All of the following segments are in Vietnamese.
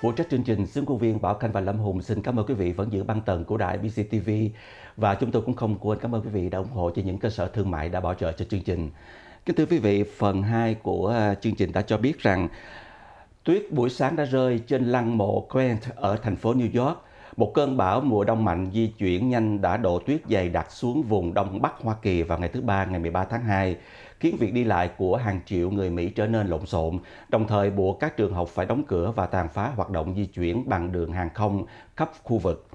Phụ trách chương trình xướng công viên Bảo Khanh và Lâm Hùng xin cảm ơn quý vị vẫn giữ băng tần của đài BCTV và chúng tôi cũng không quên cảm ơn quý vị đã ủng hộ cho những cơ sở thương mại đã bảo trợ cho chương trình. Kính thưa quý vị, phần 2 của à, chương trình đã cho biết rằng tuyết buổi sáng đã rơi trên lăng mộ Grant ở thành phố New York – một cơn bão mùa đông mạnh di chuyển nhanh đã đổ tuyết dày đặc xuống vùng đông bắc Hoa Kỳ vào ngày thứ Ba ngày 13 tháng 2, khiến việc đi lại của hàng triệu người Mỹ trở nên lộn xộn, đồng thời buộc các trường học phải đóng cửa và tàn phá hoạt động di chuyển bằng đường hàng không khắp khu vực.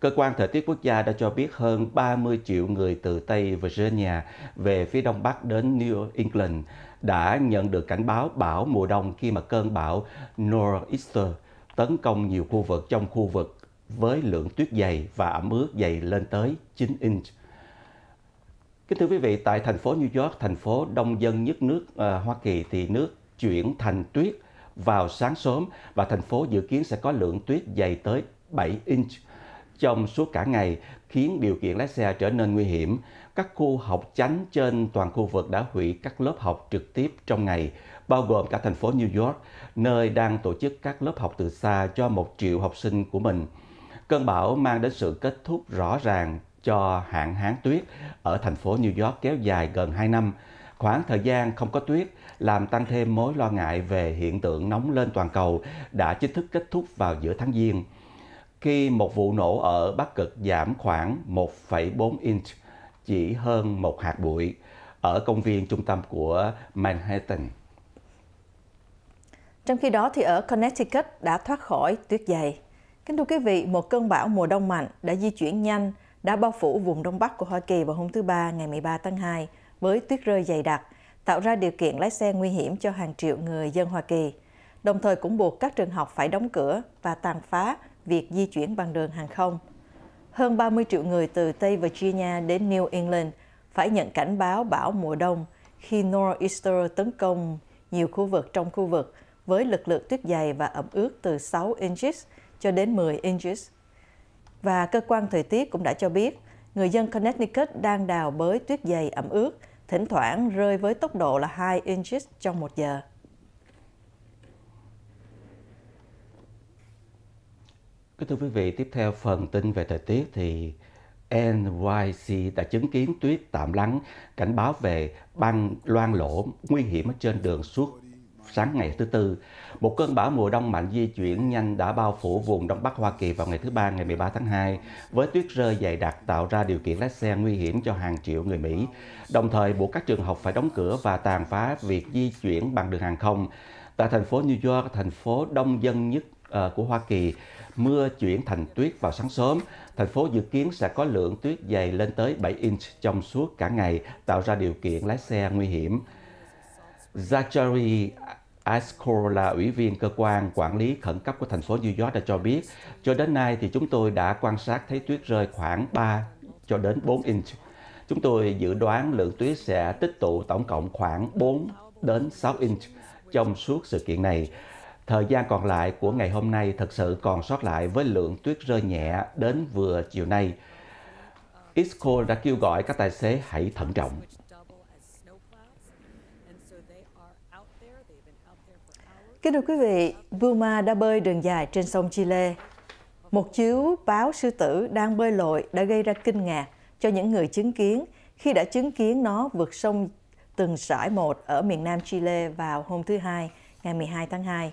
Cơ quan Thời tiết Quốc gia đã cho biết hơn 30 triệu người từ Tây Virginia về phía đông bắc đến New England đã nhận được cảnh báo bão mùa đông khi mà cơn bão Nor'easter tấn công nhiều khu vực trong khu vực với lượng tuyết dày và ẩm ướt dày lên tới 9 inch. Kính thưa quý vị, tại thành phố New York, thành phố đông dân nhất nước uh, Hoa Kỳ thì nước chuyển thành tuyết vào sáng sớm và thành phố dự kiến sẽ có lượng tuyết dày tới 7 inch trong suốt cả ngày khiến điều kiện lái xe trở nên nguy hiểm. Các khu học chánh trên toàn khu vực đã hủy các lớp học trực tiếp trong ngày, bao gồm cả thành phố New York, nơi đang tổ chức các lớp học từ xa cho một triệu học sinh của mình. Cơn bão mang đến sự kết thúc rõ ràng cho hạn hán tuyết ở thành phố New York kéo dài gần 2 năm. Khoảng thời gian không có tuyết làm tăng thêm mối lo ngại về hiện tượng nóng lên toàn cầu đã chính thức kết thúc vào giữa tháng Giêng. Khi một vụ nổ ở Bắc Cực giảm khoảng 1,4 inch, chỉ hơn một hạt bụi, ở công viên trung tâm của Manhattan. Trong khi đó thì ở Connecticut đã thoát khỏi tuyết dày. Kính thưa quý vị, một cơn bão mùa đông mạnh đã di chuyển nhanh, đã bao phủ vùng Đông Bắc của Hoa Kỳ vào hôm thứ Ba ngày 13 tháng 2 với tuyết rơi dày đặc, tạo ra điều kiện lái xe nguy hiểm cho hàng triệu người dân Hoa Kỳ, đồng thời cũng buộc các trường học phải đóng cửa và tàn phá việc di chuyển bằng đường hàng không. Hơn 30 triệu người từ Tây Virginia đến New England phải nhận cảnh báo bão mùa đông khi Nor'easter tấn công nhiều khu vực trong khu vực với lực lượng tuyết dày và ẩm ướt từ 6 inches cho đến 10 inches. Và cơ quan thời tiết cũng đã cho biết, người dân Connecticut đang đào bới tuyết dày ẩm ướt, thỉnh thoảng rơi với tốc độ là 2 inches trong một giờ. Kính thưa quý vị, tiếp theo phần tin về thời tiết thì NYC đã chứng kiến tuyết tạm lắng, cảnh báo về băng loang lỗ nguy hiểm trên đường suốt sáng ngày thứ Tư. Một cơn bão mùa đông mạnh di chuyển nhanh đã bao phủ vùng Đông Bắc Hoa Kỳ vào ngày thứ Ba ngày 13 tháng 2, với tuyết rơi dày đặc tạo ra điều kiện lái xe nguy hiểm cho hàng triệu người Mỹ, đồng thời buộc các trường học phải đóng cửa và tàn phá việc di chuyển bằng đường hàng không. Tại thành phố New York, thành phố đông dân nhất ờ, của Hoa Kỳ, mưa chuyển thành tuyết vào sáng sớm. Thành phố dự kiến sẽ có lượng tuyết dày lên tới 7 inch trong suốt cả ngày, tạo ra điều kiện lái xe nguy hiểm. Zachary là ủy viên cơ quan quản lý khẩn cấp của thành phố New York đã cho biết, cho đến nay thì chúng tôi đã quan sát thấy tuyết rơi khoảng 3 cho đến 4 inch. Chúng tôi dự đoán lượng tuyết sẽ tích tụ tổng cộng khoảng 4 đến 6 inch trong suốt sự kiện này. Thời gian còn lại của ngày hôm nay thật sự còn sót lại với lượng tuyết rơi nhẹ đến vừa chiều nay. Isco đã kêu gọi các tài xế hãy thận trọng. Kính thưa quý vị, Burma đã bơi đường dài trên sông Chile. Một chiếu báo sư tử đang bơi lội đã gây ra kinh ngạc cho những người chứng kiến khi đã chứng kiến nó vượt sông từng sải một ở miền nam Chile vào hôm thứ Hai, ngày 12 tháng 2.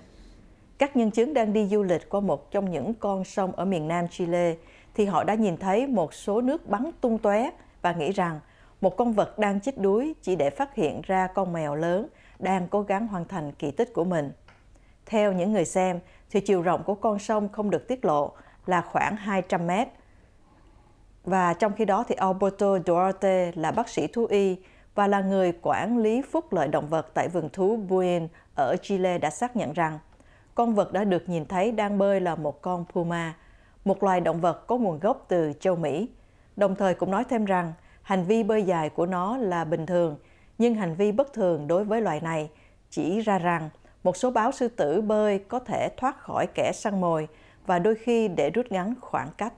Các nhân chứng đang đi du lịch qua một trong những con sông ở miền nam Chile thì họ đã nhìn thấy một số nước bắn tung tóe và nghĩ rằng một con vật đang chết đuối chỉ để phát hiện ra con mèo lớn đang cố gắng hoàn thành kỳ tích của mình. Theo những người xem, thì chiều rộng của con sông không được tiết lộ là khoảng 200 mét. Và trong khi đó thì Alberto Duarte là bác sĩ thú y và là người quản lý phúc lợi động vật tại vườn thú Buin ở Chile đã xác nhận rằng con vật đã được nhìn thấy đang bơi là một con puma, một loài động vật có nguồn gốc từ châu Mỹ. Đồng thời cũng nói thêm rằng hành vi bơi dài của nó là bình thường, nhưng hành vi bất thường đối với loài này chỉ ra rằng một số báo sư tử bơi có thể thoát khỏi kẻ săn mồi và đôi khi để rút ngắn khoảng cách.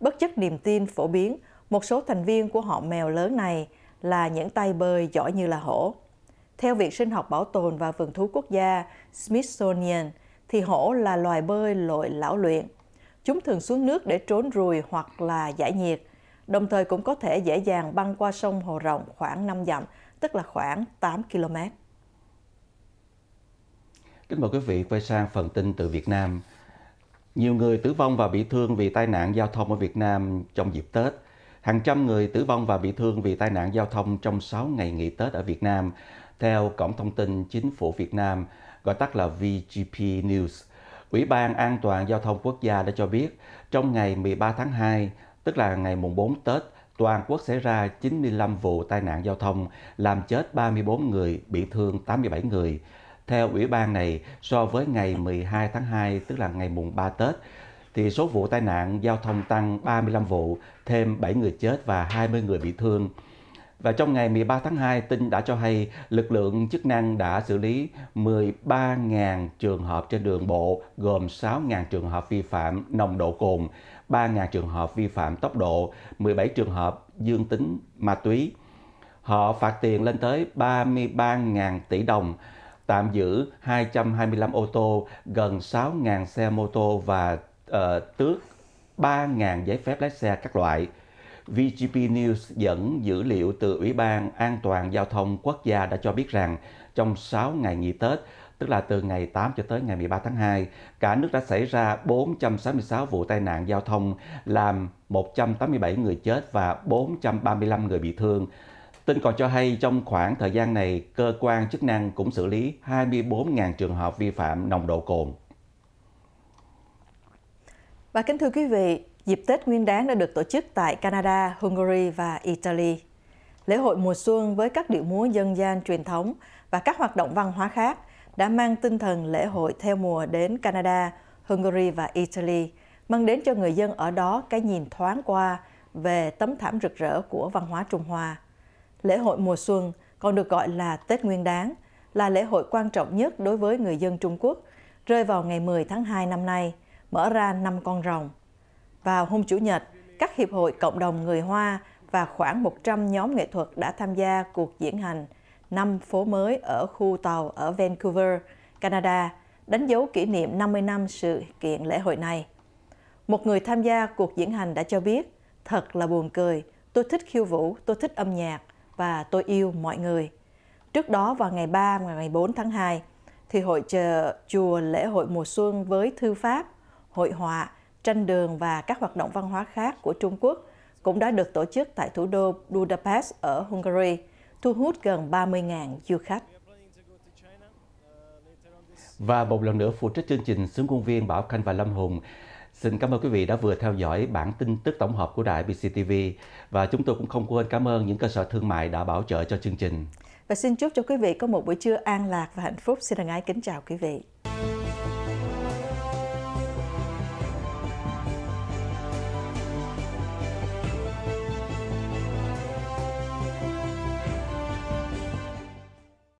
Bất chấp niềm tin phổ biến, một số thành viên của họ mèo lớn này là những tay bơi giỏi như là hổ. Theo Viện Sinh học Bảo tồn và Vườn thú quốc gia Smithsonian, thì hổ là loài bơi lội lão luyện. Chúng thường xuống nước để trốn ruồi hoặc là giải nhiệt, đồng thời cũng có thể dễ dàng băng qua sông Hồ Rộng khoảng 5 dặm, tức là khoảng 8 km. Kính mời quý vị quay sang phần tin từ Việt Nam. Nhiều người tử vong và bị thương vì tai nạn giao thông ở Việt Nam trong dịp Tết. Hàng trăm người tử vong và bị thương vì tai nạn giao thông trong 6 ngày nghỉ Tết ở Việt Nam, theo Cổng Thông tin Chính phủ Việt Nam, gọi tắt là VGP News. Ủy ban An toàn Giao thông Quốc gia đã cho biết, trong ngày 13 tháng 2, tức là ngày mùng 4 Tết, toàn quốc xảy ra 95 vụ tai nạn giao thông, làm chết 34 người, bị thương 87 người. Theo Ủy ban này, so với ngày 12 tháng 2, tức là ngày mùng 3 Tết, thì số vụ tai nạn giao thông tăng 35 vụ, thêm 7 người chết và 20 người bị thương. Và trong ngày 13 tháng 2, tin đã cho hay lực lượng chức năng đã xử lý 13.000 trường hợp trên đường bộ, gồm 6.000 trường hợp vi phạm nồng độ cồn, 3.000 trường hợp vi phạm tốc độ, 17 trường hợp dương tính ma túy. Họ phạt tiền lên tới 33.000 tỷ đồng tạm giữ 225 ô tô, gần 6.000 xe mô tô và uh, tước 3.000 giấy phép lái xe các loại. VGP News dẫn dữ liệu từ Ủy ban An toàn Giao thông Quốc gia đã cho biết rằng trong 6 ngày nghỉ Tết, tức là từ ngày 8 cho tới ngày 13 tháng 2, cả nước đã xảy ra 466 vụ tai nạn giao thông, làm 187 người chết và 435 người bị thương. Tin còn cho hay trong khoảng thời gian này, cơ quan chức năng cũng xử lý 24.000 trường hợp vi phạm nồng độ cồn. Và kính thưa quý vị, dịp Tết Nguyên đán đã được tổ chức tại Canada, Hungary và Italy. Lễ hội mùa xuân với các điệu múa dân gian truyền thống và các hoạt động văn hóa khác đã mang tinh thần lễ hội theo mùa đến Canada, Hungary và Italy, mang đến cho người dân ở đó cái nhìn thoáng qua về tấm thảm rực rỡ của văn hóa Trung Hoa. Lễ hội mùa xuân còn được gọi là Tết Nguyên Đán, là lễ hội quan trọng nhất đối với người dân Trung Quốc, rơi vào ngày 10 tháng 2 năm nay, mở ra năm con rồng. Vào hôm Chủ nhật, các hiệp hội cộng đồng người Hoa và khoảng 100 nhóm nghệ thuật đã tham gia cuộc diễn hành năm phố mới ở khu tàu ở Vancouver, Canada, đánh dấu kỷ niệm 50 năm sự kiện lễ hội này. Một người tham gia cuộc diễn hành đã cho biết, thật là buồn cười, tôi thích khiêu vũ, tôi thích âm nhạc, và tôi yêu mọi người. Trước đó vào ngày 3 và ngày 4 tháng 2 thì hội chợ chùa lễ hội mùa xuân với thư pháp, hội họa, tranh đường và các hoạt động văn hóa khác của Trung Quốc cũng đã được tổ chức tại thủ đô Budapest ở Hungary, thu hút gần 30.000 du khách. Và một lần nữa phụ trách chương trình xướng công viên Bảo Khanh và Lâm Hùng Xin cảm ơn quý vị đã vừa theo dõi bản tin tức tổng hợp của Đài BCTV và chúng tôi cũng không quên cảm ơn những cơ sở thương mại đã bảo trợ cho chương trình. Và xin chúc cho quý vị có một buổi trưa an lạc và hạnh phúc. Xin thân ái kính chào quý vị.